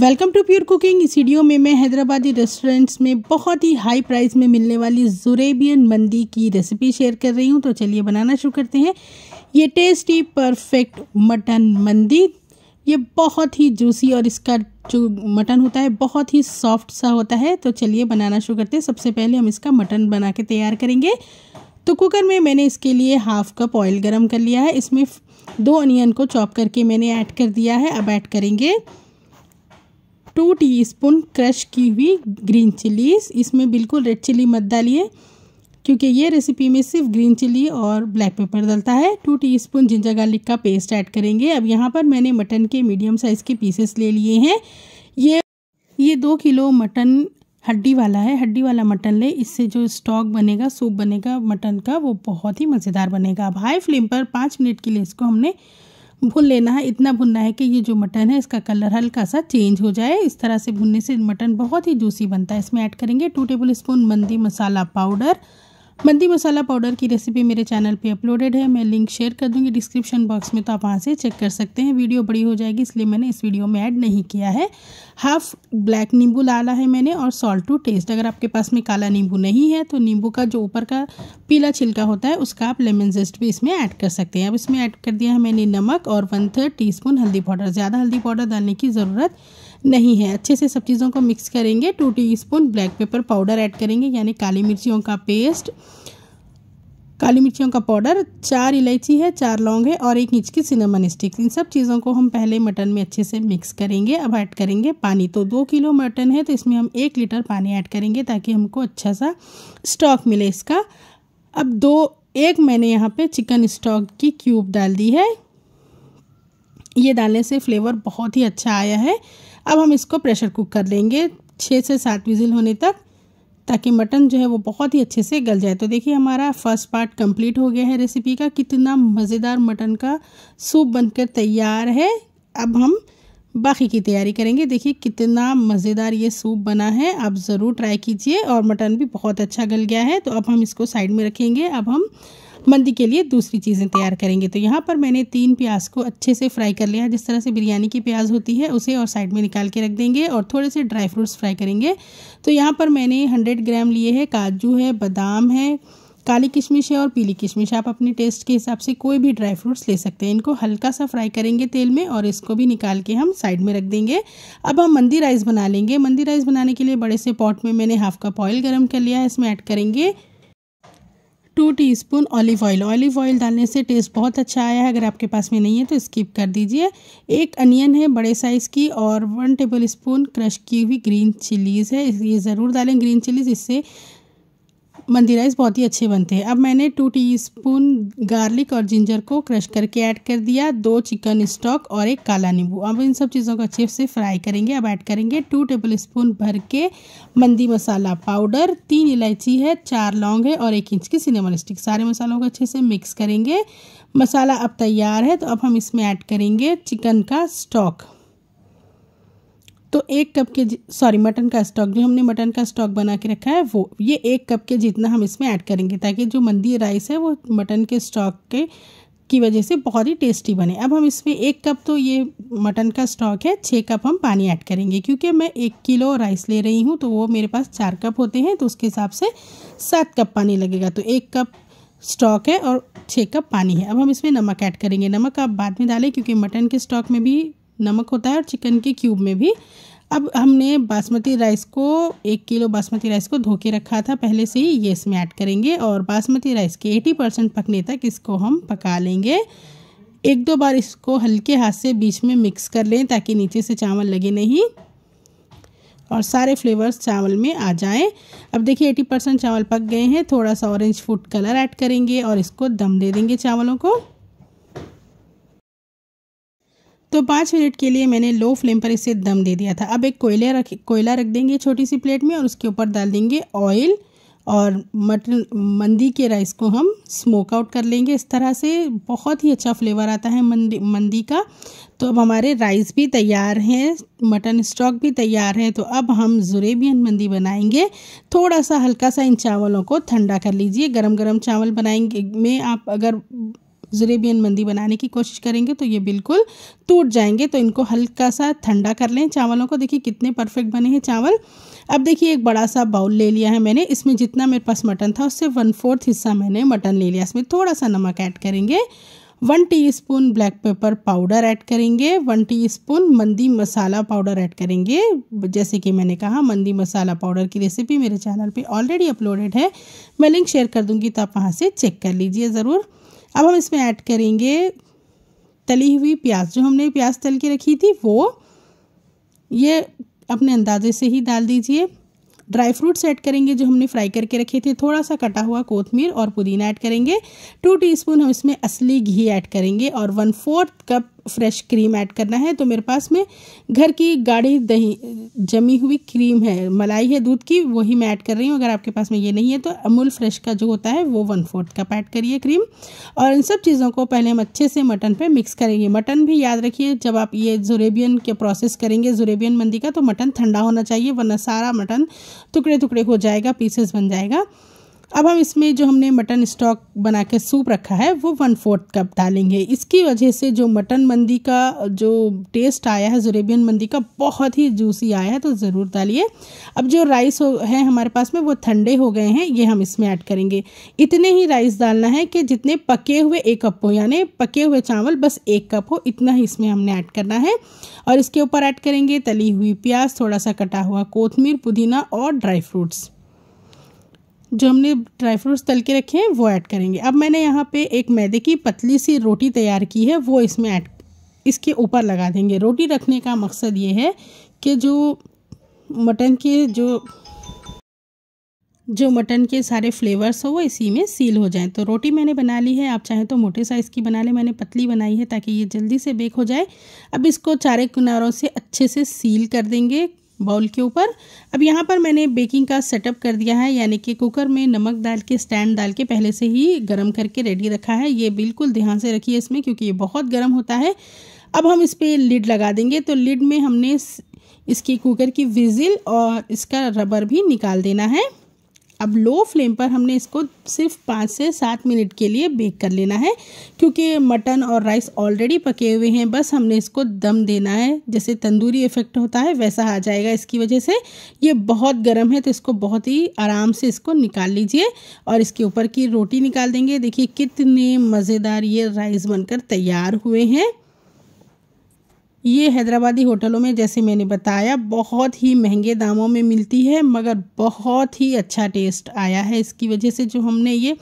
welcome to pure cooking इस video में मैं हैदराबादी रेस्टोरेंट्स में बहुत ही हाई प्राइस में मिलने वाली जुरेबियन मंदी की रेसिपी शेयर कर रही हूँ तो चलिए बनाना शुरू करते हैं ये टेस्टी परफेक्ट मटन मंदी ये बहुत ही जूसी और इसका जो मटन होता है बहुत ही सॉफ्ट सा होता है तो चलिए बनाना शुरू करते हैं सबसे पहले हम इसका मटन बना के तैयार करेंगे तो कुकर में मैंने इसके लिए हाफ़ कप ऑयल गर्म कर लिया है इसमें दो अनियन को चॉप करके मैंने ऐड कर दिया है अब ऐड करेंगे टू टीस्पून क्रश की हुई ग्रीन चिलीज इसमें बिल्कुल रेड चिली मत डालिए क्योंकि ये रेसिपी में सिर्फ ग्रीन चिली और ब्लैक पेपर डलता है टू टीस्पून जिंजर गार्लिक का पेस्ट ऐड करेंगे अब यहाँ पर मैंने मटन के मीडियम साइज़ के पीसेस ले लिए हैं ये ये दो किलो मटन हड्डी वाला है हड्डी वाला मटन ले इससे जो स्टॉक बनेगा सूप बनेगा मटन का वो बहुत ही मज़ेदार बनेगा अब हाई फ्लेम पर पाँच मिनट के लिए इसको हमने भून लेना है इतना भुनना है कि ये जो मटन है इसका कलर हल्का सा चेंज हो जाए इस तरह से भुनने से मटन बहुत ही जूसी बनता है इसमें ऐड करेंगे टू टेबल स्पून मंदी मसाला पाउडर बंदी मसाला पाउडर की रेसिपी मेरे चैनल पे अपलोडेड है मैं लिंक शेयर कर दूंगी डिस्क्रिप्शन बॉक्स में तो आप वहाँ से चेक कर सकते हैं वीडियो बड़ी हो जाएगी इसलिए मैंने इस वीडियो में ऐड नहीं किया है हाफ ब्लैक नींबू लाला है मैंने और सॉल्ट टू टेस्ट अगर आपके पास में काला नींबू नहीं है तो नींबू का जो ऊपर का पीला छिलका होता है उसका आप लेमन जेस्ट भी इसमें ऐड कर सकते हैं अब इसमें ऐड कर दिया है मैंने नमक और वन थर्ड टी हल्दी पाउडर ज़्यादा हल्दी पाउडर डालने की ज़रूरत नहीं है अच्छे से सब चीज़ों को मिक्स करेंगे two teaspoon black pepper powder add करेंगे यानी काली मिर्चियों का पेस्ट काली मिर्चियों का पाउडर चार इलायची है चार लौंग है और एक इंच की सिनेमन स्टिक इन सब चीज़ों को हम पहले मटन में अच्छे से मिक्स करेंगे अब ऐड करेंगे पानी तो दो किलो मटन है तो इसमें हम एक लीटर पानी ऐड करेंगे ताकि हमको अच्छा सा स्टॉक मिले इसका अब दो एक मैंने यहाँ पे चिकन स्टॉक की क्यूब डाल दी है ये डालने से फ्लेवर बहुत ही अच्छा आया है अब हम इसको प्रेशर कुक कर लेंगे छः से सात विजिल होने तक ताकि मटन जो है वो बहुत ही अच्छे से गल जाए तो देखिए हमारा फर्स्ट पार्ट कंप्लीट हो गया है रेसिपी का कितना मज़ेदार मटन का सूप बनकर तैयार है अब हम बाकी की तैयारी करेंगे देखिए कितना मज़ेदार ये सूप बना है आप ज़रूर ट्राई कीजिए और मटन भी बहुत अच्छा गल गया है तो अब हम इसको साइड में रखेंगे अब हम मंदी के लिए दूसरी चीज़ें तैयार करेंगे तो यहाँ पर मैंने तीन प्याज को अच्छे से फ्राई कर लिया है जिस तरह से बिरयानी की प्याज होती है उसे और साइड में निकाल के रख देंगे और थोड़े से ड्राई फ्रूट्स फ्राई करेंगे तो यहाँ पर मैंने हंड्रेड ग्राम लिए है काजू है बादाम है काली किशमिश है और पीली किशमिश आप अपने टेस्ट के हिसाब से कोई भी ड्राई फ्रूट्स ले सकते हैं इनको हल्का सा फ्राई करेंगे तेल में और इसको भी निकाल के हम साइड में रख देंगे अब हम मंदी राइस बना लेंगे मंदी राइस बनाने के लिए बड़े से पॉट में मैंने हाफ कप ऑयल गर्म कर लिया है इसमें ऐड करेंगे two teaspoon olive oil olive oil डालने से टेस्ट बहुत अच्छा आया है अगर आपके पास में नहीं है तो स्किप कर दीजिए एक अनियन है बड़े साइज़ की और वन टेबल स्पून क्रश की हुई ग्रीन चिलीज़ है ये ज़रूर डालें ग्रीन चिलीज़ इससे मंदी राइस बहुत ही अच्छे बनते हैं अब मैंने टू टीस्पून गार्लिक और जिंजर को क्रश करके ऐड कर दिया दो चिकन स्टॉक और एक काला नींबू अब इन सब चीज़ों को अच्छे से फ्राई करेंगे अब ऐड करेंगे टू टेबल स्पून भर के मंदी मसाला पाउडर तीन इलायची है चार लौंग है और एक इंच की सिनेमन स्टिक सारे मसालों को अच्छे से मिक्स करेंगे मसाला अब तैयार है तो अब हम इसमें ऐड करेंगे चिकन का स्टॉक तो एक कप के सॉरी मटन का स्टॉक जो हमने मटन का स्टॉक बना के रखा है वो ये एक कप के जितना हम इसमें ऐड करेंगे ताकि जो मंदी राइस है वो मटन के स्टॉक के की वजह से बहुत ही टेस्टी बने अब हम इसमें एक कप तो ये मटन का स्टॉक है छः कप हम पानी ऐड करेंगे क्योंकि मैं एक किलो राइस ले रही हूँ तो वो मेरे पास चार कप होते हैं तो उसके हिसाब से सात कप पानी लगेगा तो एक कप स्टॉक है और छः कप पानी है अब हम इसमें नमक ऐड करेंगे नमक आप बाद में डालें क्योंकि मटन के स्टॉक में भी नमक होता है और चिकन के क्यूब में भी अब हमने बासमती राइस को एक किलो बासमती राइस को धो के रखा था पहले से ही ये इसमें ऐड करेंगे और बासमती राइस के 80 परसेंट पकने तक इसको हम पका लेंगे एक दो बार इसको हल्के हाथ से बीच में मिक्स कर लें ताकि नीचे से चावल लगे नहीं और सारे फ्लेवर्स चावल में आ जाएं अब देखिए 80 परसेंट चावल पक गए हैं थोड़ा सा ऑरेंज फूड कलर ऐड करेंगे और इसको दम दे देंगे चावलों को तो पाँच मिनट के लिए मैंने लो फ्लेम पर इसे दम दे दिया था अब एक कोयला रख कोयला रख देंगे छोटी सी प्लेट में और उसके ऊपर डाल देंगे ऑयल और मटन मंदी के राइस को हम स्मोक आउट कर लेंगे इस तरह से बहुत ही अच्छा फ्लेवर आता है मंदी मंदी का तो अब हमारे राइस भी तैयार हैं मटन स्टॉक भी तैयार है तो अब हम जुरेबियन मंदी बनाएंगे थोड़ा सा हल्का सा इन चावलों को ठंडा कर लीजिए गरम गरम चावल बनाएंगे में आप अगर जरेबियन मंदी बनाने की कोशिश करेंगे तो ये बिल्कुल टूट जाएंगे तो इनको हल्का सा ठंडा कर लें चावलों को देखिए कितने परफेक्ट बने हैं चावल अब देखिए एक बड़ा सा बाउल ले लिया है मैंने इसमें जितना मेरे पास मटन था उससे वन फोर्थ हिस्सा मैंने मटन ले लिया इसमें थोड़ा सा नमक ऐड करेंगे one teaspoon black pepper powder add करेंगे one teaspoon mandi masala powder add करेंगे जैसे कि मैंने कहा मंदी मसाला पाउडर की रेसिपी मेरे चैनल पे ऑलरेडी अपलोडेड है मैं लिंक शेयर कर दूंगी तो आप वहाँ से चेक कर लीजिए ज़रूर अब हम इसमें ऐड करेंगे तली हुई प्याज जो हमने प्याज तल के रखी थी वो ये अपने अंदाजे से ही डाल दीजिए ड्राई फ्रूट्स ऐड करेंगे जो हमने फ्राई करके रखे थे थोड़ा सा कटा हुआ कोथमीर और पुदीना ऐड करेंगे टू टीस्पून हम इसमें असली घी ऐड करेंगे और one fourth cup fresh cream add करना है तो मेरे पास में घर की गाढ़ी दही जमी हुई क्रीम है मलाई है दूध की वही मैं ऐड कर रही हूँ अगर आपके पास में ये नहीं है तो अमूल फ्रेश का जो होता है वो वन फोर्थ कप ऐड करिए क्रीम और इन सब चीज़ों को पहले हम अच्छे से मटन पे मिक्स करेंगे मटन भी याद रखिए जब आप ये जुरेबियन के प्रोसेस करेंगे जुरेबियन मंदी का तो मटन ठंडा होना चाहिए वरना सारा मटन टुकड़े टुकड़े हो जाएगा पीसेस बन जाएगा अब हम इसमें जो हमने मटन स्टॉक बना के सूप रखा है वो वन फोर्थ कप डालेंगे इसकी वजह से जो मटन मंदी का जो टेस्ट आया है जुरेबियन मंदी का बहुत ही जूसी आया है तो ज़रूर डालिए अब जो राइस है हमारे पास में वो ठंडे हो गए हैं ये हम इसमें ऐड करेंगे इतने ही राइस डालना है कि जितने पके हुए एक कप हो यानी पके हुए चावल बस एक कप हो इतना ही इसमें हमने ऐड करना है और इसके ऊपर ऐड करेंगे तली हुई प्याज थोड़ा सा कटा हुआ कोथमीर पुदीना और ड्राई फ्रूट्स जो हमने ड्राई फ्रूट्स तल के रखे हैं वो ऐड करेंगे अब मैंने यहाँ पे एक मैदे की पतली सी रोटी तैयार की है वो इसमें ऐड इसके ऊपर लगा देंगे रोटी रखने का मकसद ये है कि जो मटन के जो जो मटन के सारे फ्लेवर्स हो वो इसी में सील हो जाएं तो रोटी मैंने बना ली है आप चाहें तो मोटे साइज़ की बना लें मैंने पतली बनाई है ताकि ये जल्दी से बेक हो जाए अब इसको चारे किनारों से अच्छे से सील कर देंगे बाउल के ऊपर अब यहाँ पर मैंने बेकिंग का सेटअप कर दिया है यानी कि कुकर में नमक डाल के स्टैंड डाल के पहले से ही गर्म करके रेडी रखा है ये बिल्कुल ध्यान से रखिए इसमें क्योंकि ये बहुत गर्म होता है अब हम इस पर लिड लगा देंगे तो लिड में हमने इसकी कुकर की विजिल और इसका रबर भी निकाल देना है अब लो फ्लेम पर हमने इसको सिर्फ पाँच से सात मिनट के लिए बेक कर लेना है क्योंकि मटन और राइस ऑलरेडी पके हुए हैं बस हमने इसको दम देना है जैसे तंदूरी इफेक्ट होता है वैसा आ जाएगा इसकी वजह से ये बहुत गर्म है तो इसको बहुत ही आराम से इसको निकाल लीजिए और इसके ऊपर की रोटी निकाल देंगे देखिए कितने मज़ेदार ये राइस बनकर तैयार हुए हैं ये हैदराबादी होटलों में जैसे मैंने बताया बहुत ही महंगे दामों में मिलती है मगर बहुत ही अच्छा टेस्ट आया है इसकी वजह से जो हमने ये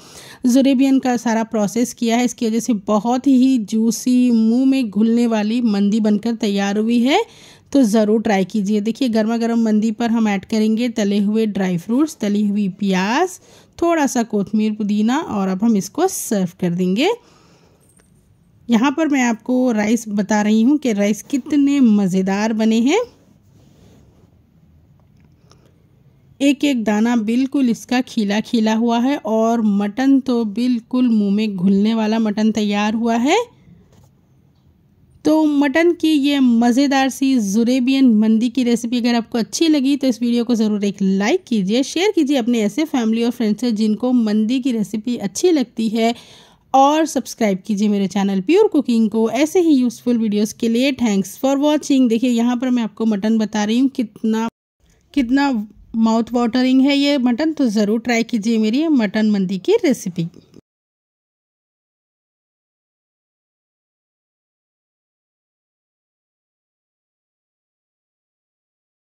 जुरेबियन का सारा प्रोसेस किया है इसकी वजह से बहुत ही जूसी मुंह में घुलने वाली मंदी बनकर तैयार हुई है तो ज़रूर ट्राई कीजिए देखिए गर्मा गर्म मंदी पर हम ऐड करेंगे तले हुए ड्राई फ्रूट्स तली हुई प्याज थोड़ा सा कोथमीर पुदीना और अब हम इसको सर्व कर देंगे यहाँ पर मैं आपको राइस बता रही हूँ कि राइस कितने मज़ेदार बने हैं एक एक दाना बिल्कुल इसका खिला खिला हुआ है और मटन तो बिल्कुल मुंह में घुलने वाला मटन तैयार हुआ है तो मटन की ये मज़ेदार सी जुरेबियन मंदी की रेसिपी अगर आपको अच्छी लगी तो इस वीडियो को ज़रूर एक लाइक कीजिए शेयर कीजिए अपने ऐसे फैमिली और फ्रेंड्स से जिनको मंदी की रेसिपी अच्छी लगती है और सब्सक्राइब कीजिए मेरे चैनल प्योर कुकिंग को ऐसे ही यूज़फुल वीडियोस के लिए थैंक्स फॉर वाचिंग देखिए यहाँ पर मैं आपको मटन बता रही हूँ कितना कितना माउथ वाटरिंग है ये मटन तो ज़रूर ट्राई कीजिए मेरी मटन मंदी की रेसिपी